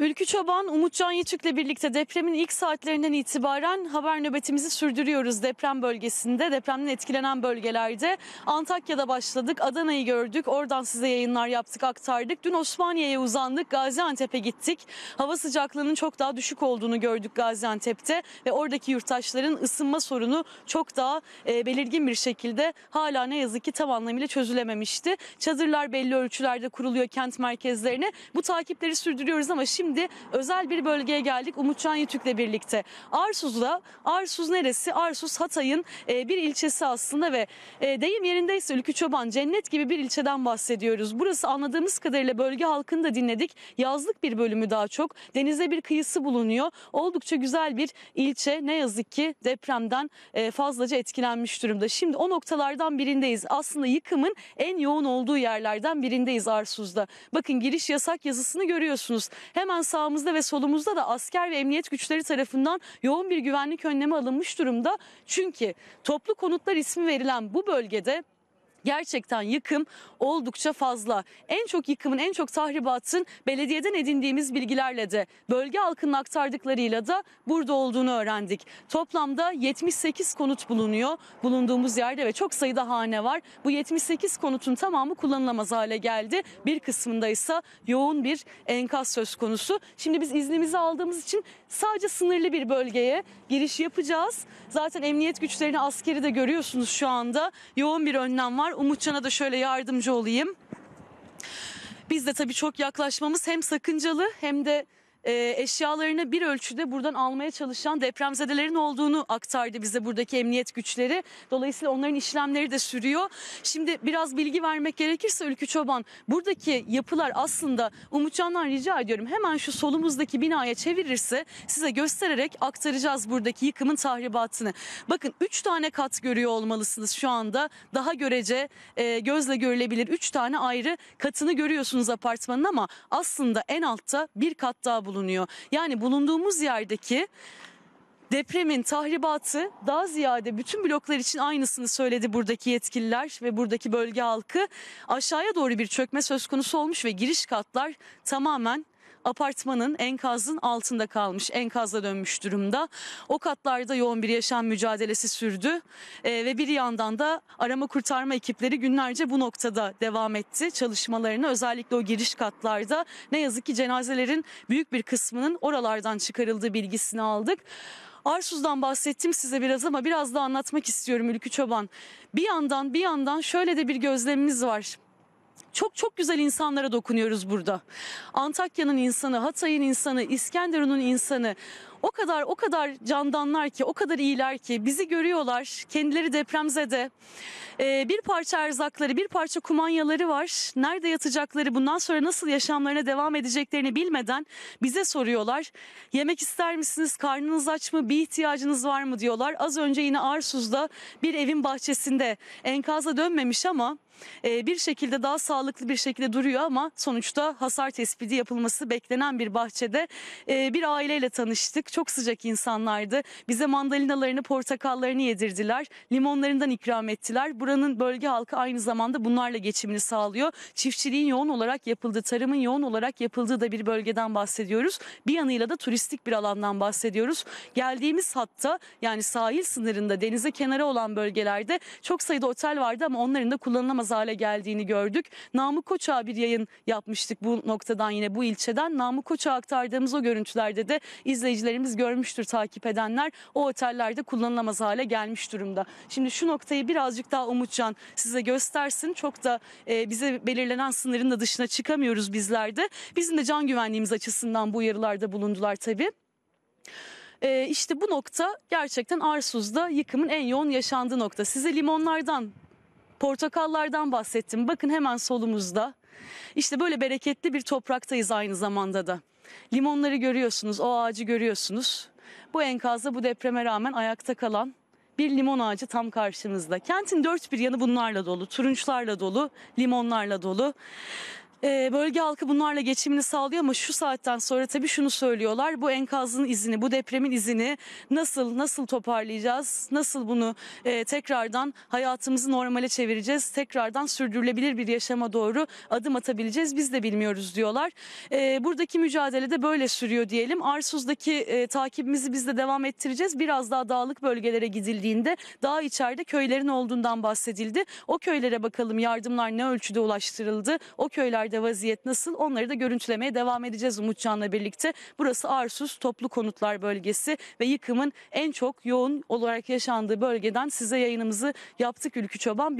Ülkü Çoban, Umutcan Yeçük'le birlikte depremin ilk saatlerinden itibaren haber nöbetimizi sürdürüyoruz deprem bölgesinde. Depremden etkilenen bölgelerde Antakya'da başladık, Adana'yı gördük, oradan size yayınlar yaptık, aktardık. Dün Osmaniye'ye uzandık, Gaziantep'e gittik. Hava sıcaklığının çok daha düşük olduğunu gördük Gaziantep'te ve oradaki yurttaşların ısınma sorunu çok daha e, belirgin bir şekilde hala ne yazık ki tam anlamıyla çözülememişti. Çadırlar belli ölçülerde kuruluyor kent merkezlerine. Bu takipleri sürdürüyoruz ama şimdi Şimdi özel bir bölgeye geldik Umutcan Yütük'le birlikte. Arsuz'da, Arsuz neresi? Arsuz Hatay'ın e, bir ilçesi aslında ve e, deyim yerindeyse Ülkü Çoban cennet gibi bir ilçeden bahsediyoruz. Burası anladığımız kadarıyla bölge halkını da dinledik. Yazlık bir bölümü daha çok. Denize bir kıyısı bulunuyor. Oldukça güzel bir ilçe ne yazık ki depremden e, fazlaca etkilenmiş durumda. Şimdi o noktalardan birindeyiz. Aslında yıkımın en yoğun olduğu yerlerden birindeyiz Arsuz'da. Bakın giriş yasak yazısını görüyorsunuz. Hemen hemen sağımızda ve solumuzda da asker ve emniyet güçleri tarafından yoğun bir güvenlik önlemi alınmış durumda. Çünkü toplu konutlar ismi verilen bu bölgede gerçekten yıkım oldukça fazla. En çok yıkımın, en çok tahribatın belediyeden edindiğimiz bilgilerle de bölge halkının aktardıklarıyla da burada olduğunu öğrendik. Toplamda 78 konut bulunuyor bulunduğumuz yerde ve çok sayıda hane var. Bu 78 konutun tamamı kullanılamaz hale geldi. Bir kısmında ise yoğun bir enkaz söz konusu. Şimdi biz iznimizi aldığımız için sadece sınırlı bir bölgeye giriş yapacağız. Zaten emniyet güçlerini askeri de görüyorsunuz şu anda. Yoğun bir önlem var var. Umutcan'a da şöyle yardımcı olayım. Biz de tabii çok yaklaşmamız hem sakıncalı hem de e, eşyalarını bir ölçüde buradan almaya çalışan depremzedelerin olduğunu aktardı bize buradaki emniyet güçleri. Dolayısıyla onların işlemleri de sürüyor. Şimdi biraz bilgi vermek gerekirse Ülkü Çoban buradaki yapılar aslında Umutcan'dan rica ediyorum hemen şu solumuzdaki binaya çevirirse size göstererek aktaracağız buradaki yıkımın tahribatını. Bakın 3 tane kat görüyor olmalısınız şu anda. Daha görece e, gözle görülebilir 3 tane ayrı katını görüyorsunuz apartmanın ama aslında en altta bir kat daha bu bulunuyor. Yani bulunduğumuz yerdeki depremin tahribatı daha ziyade bütün bloklar için aynısını söyledi buradaki yetkililer ve buradaki bölge halkı. Aşağıya doğru bir çökme söz konusu olmuş ve giriş katlar tamamen apartmanın enkazın altında kalmış. Enkazla dönmüş durumda. O katlarda yoğun bir yaşam mücadelesi sürdü. E, ve bir yandan da arama kurtarma ekipleri günlerce bu noktada devam etti çalışmalarını. Özellikle o giriş katlarda ne yazık ki cenazelerin büyük bir kısmının oralardan çıkarıldığı bilgisini aldık. Arsuz'dan bahsettim size biraz ama biraz da anlatmak istiyorum Ülkü Çoban. Bir yandan bir yandan şöyle de bir gözlemimiz var çok çok güzel insanlara dokunuyoruz burada. Antakya'nın insanı, Hatay'ın insanı, İskenderun'un insanı, o kadar o kadar candanlar ki, o kadar iyiler ki bizi görüyorlar. Kendileri depremzede. Ee, bir parça erzakları, bir parça kumanyaları var. Nerede yatacakları, bundan sonra nasıl yaşamlarına devam edeceklerini bilmeden bize soruyorlar. Yemek ister misiniz? Karnınız aç mı? Bir ihtiyacınız var mı diyorlar. Az önce yine Arsuz'da bir evin bahçesinde enkaza dönmemiş ama e, bir şekilde daha sağlıklı bir şekilde duruyor ama sonuçta hasar tespiti yapılması beklenen bir bahçede e, bir aileyle tanıştık çok sıcak insanlardı. Bize mandalinalarını, portakallarını yedirdiler. Limonlarından ikram ettiler. Buranın bölge halkı aynı zamanda bunlarla geçimini sağlıyor. Çiftçiliğin yoğun olarak yapıldığı, tarımın yoğun olarak yapıldığı da bir bölgeden bahsediyoruz. Bir yanıyla da turistik bir alandan bahsediyoruz. Geldiğimiz hatta yani sahil sınırında denize kenara olan bölgelerde çok sayıda otel vardı ama onların da kullanılamaz hale geldiğini gördük. Namık Koçağa bir yayın yapmıştık bu noktadan yine bu ilçeden. Namık Koçağa aktardığımız o görüntülerde de izleyicilerin izleyicilerimiz görmüştür takip edenler. O otellerde kullanılamaz hale gelmiş durumda. Şimdi şu noktayı birazcık daha Umutcan size göstersin. Çok da e, bize belirlenen sınırın da dışına çıkamıyoruz bizler de. Bizim de can güvenliğimiz açısından bu uyarılarda bulundular tabii. Ee, işte bu nokta gerçekten Arsuz'da yıkımın en yoğun yaşandığı nokta. Size limonlardan, portakallardan bahsettim. Bakın hemen solumuzda. İşte böyle bereketli bir topraktayız aynı zamanda da. Limonları görüyorsunuz, o ağacı görüyorsunuz. Bu enkazda bu depreme rağmen ayakta kalan bir limon ağacı tam karşınızda. Kentin dört bir yanı bunlarla dolu, turunçlarla dolu, limonlarla dolu. Ee, bölge halkı bunlarla geçimini sağlıyor ama şu saatten sonra tabii şunu söylüyorlar. Bu enkazın izini, bu depremin izini nasıl nasıl toparlayacağız? Nasıl bunu e, tekrardan hayatımızı normale çevireceğiz? Tekrardan sürdürülebilir bir yaşama doğru adım atabileceğiz? Biz de bilmiyoruz diyorlar. E, buradaki mücadele de böyle sürüyor diyelim. Arsuz'daki e, takibimizi biz de devam ettireceğiz. Biraz daha dağlık bölgelere gidildiğinde daha içeride köylerin olduğundan bahsedildi. O köylere bakalım yardımlar ne ölçüde ulaştırıldı? O köylerde nerede vaziyet nasıl onları da görüntülemeye devam edeceğiz Umutcan'la birlikte. Burası Arsuz Toplu Konutlar Bölgesi ve yıkımın en çok yoğun olarak yaşandığı bölgeden size yayınımızı yaptık Ülkü Çoban.